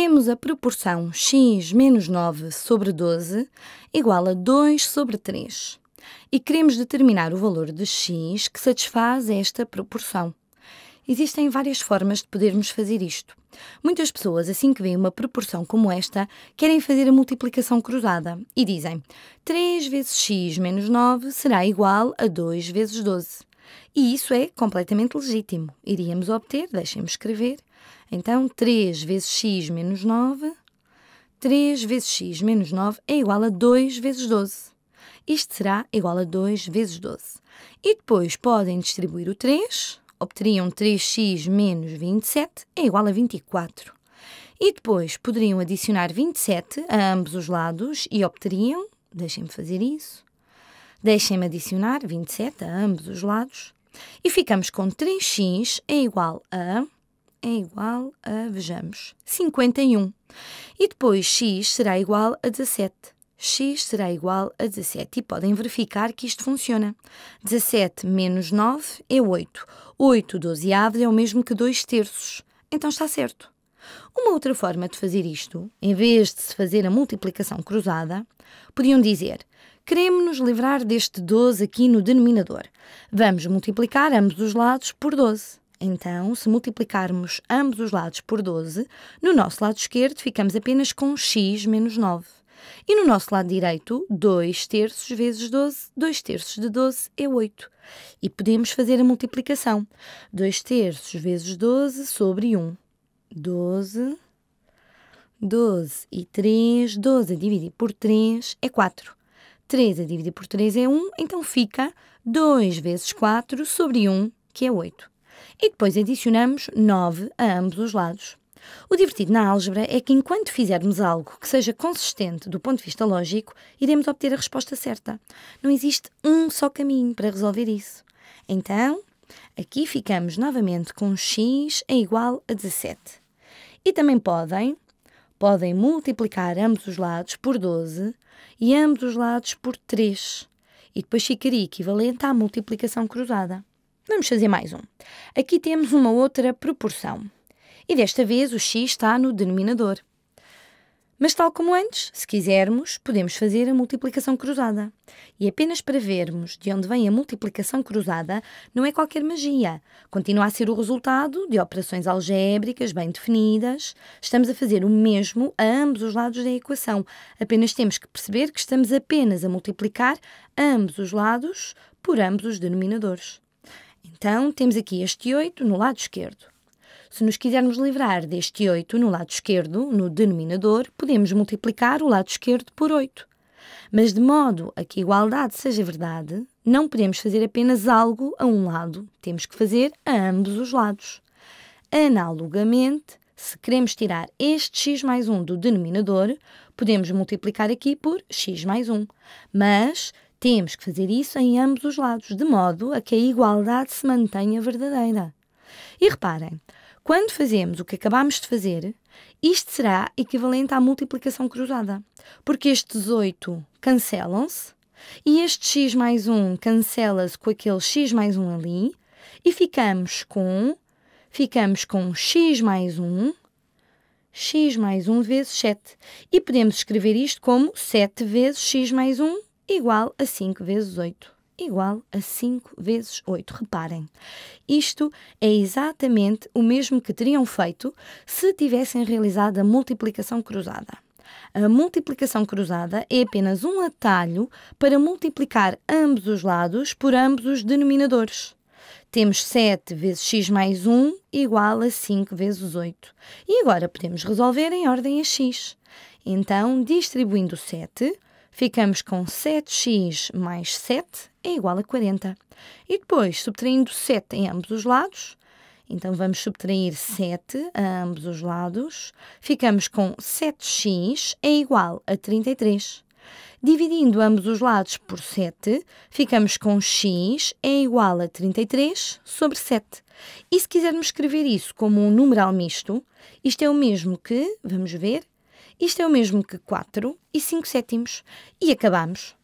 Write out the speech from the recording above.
temos a proporção x menos 9 sobre 12 igual a 2 sobre 3 e queremos determinar o valor de x que satisfaz esta proporção. Existem várias formas de podermos fazer isto. Muitas pessoas, assim que veem uma proporção como esta, querem fazer a multiplicação cruzada e dizem 3 vezes x menos 9 será igual a 2 vezes 12. E isso é completamente legítimo. Iríamos obter, deixem-me escrever, então 3 vezes x menos 9. 3 vezes x menos 9 é igual a 2 vezes 12. Isto será igual a 2 vezes 12. E depois podem distribuir o 3, obteriam 3x menos 27 é igual a 24. E depois poderiam adicionar 27 a ambos os lados e obteriam, deixem-me fazer isso, Deixem-me adicionar 27 a ambos os lados e ficamos com 3x é igual a é igual a, vejamos, 51. E depois x será igual a 17. x será igual a 17. E podem verificar que isto funciona. 17 menos 9 é 8. 8 dozeavos é o mesmo que 2 terços. Então está certo. Uma outra forma de fazer isto, em vez de se fazer a multiplicação cruzada, podiam dizer: queremos nos livrar deste 12 aqui no denominador. Vamos multiplicar ambos os lados por 12. Então, se multiplicarmos ambos os lados por 12, no nosso lado esquerdo ficamos apenas com x menos 9. E no nosso lado direito, 2 terços vezes 12, 2 terços de 12 é 8. E podemos fazer a multiplicação. 2 terços vezes 12 sobre 1. 12. 12 e 3, 12 a dividir por 3 é 4. 3 a dividir por 3 é 1, então fica 2 vezes 4 sobre 1, que é 8. E depois adicionamos 9 a ambos os lados. O divertido na álgebra é que enquanto fizermos algo que seja consistente do ponto de vista lógico, iremos obter a resposta certa. Não existe um só caminho para resolver isso. Então, aqui ficamos novamente com x é igual a 17. E também podem, podem multiplicar ambos os lados por 12 e ambos os lados por 3. E depois ficaria equivalente à multiplicação cruzada. Vamos fazer mais um. Aqui temos uma outra proporção. E desta vez o x está no denominador. Mas, tal como antes, se quisermos, podemos fazer a multiplicação cruzada. E apenas para vermos de onde vem a multiplicação cruzada, não é qualquer magia. Continua a ser o resultado de operações algébricas bem definidas. Estamos a fazer o mesmo a ambos os lados da equação. Apenas temos que perceber que estamos apenas a multiplicar ambos os lados por ambos os denominadores. Então, temos aqui este 8 no lado esquerdo. Se nos quisermos livrar deste 8 no lado esquerdo, no denominador, podemos multiplicar o lado esquerdo por 8. Mas de modo a que a igualdade seja verdade, não podemos fazer apenas algo a um lado, temos que fazer a ambos os lados. Analogamente, se queremos tirar este x mais 1 do denominador, podemos multiplicar aqui por x mais 1. Mas temos que fazer isso em ambos os lados, de modo a que a igualdade se mantenha verdadeira. E reparem, quando fazemos o que acabámos de fazer, isto será equivalente à multiplicação cruzada. Porque estes 8 cancelam-se e este x mais 1 cancela-se com aquele x mais 1 ali e ficamos com ficamos com x mais 1 x mais 1 vezes 7. E podemos escrever isto como 7 vezes x mais 1 igual a 5 vezes 8 igual a 5 vezes 8. Reparem, isto é exatamente o mesmo que teriam feito se tivessem realizado a multiplicação cruzada. A multiplicação cruzada é apenas um atalho para multiplicar ambos os lados por ambos os denominadores. Temos 7 vezes x mais 1 igual a 5 vezes 8. E agora podemos resolver em ordem a x. Então, distribuindo 7, ficamos com 7x mais 7 é igual a 40. E depois, subtraindo 7 em ambos os lados, então vamos subtrair 7 a ambos os lados, ficamos com 7x é igual a 33. Dividindo ambos os lados por 7, ficamos com x é igual a 33 sobre 7. E se quisermos escrever isso como um numeral misto, isto é o mesmo que, vamos ver, isto é o mesmo que 4 e 5 sétimos. E acabamos.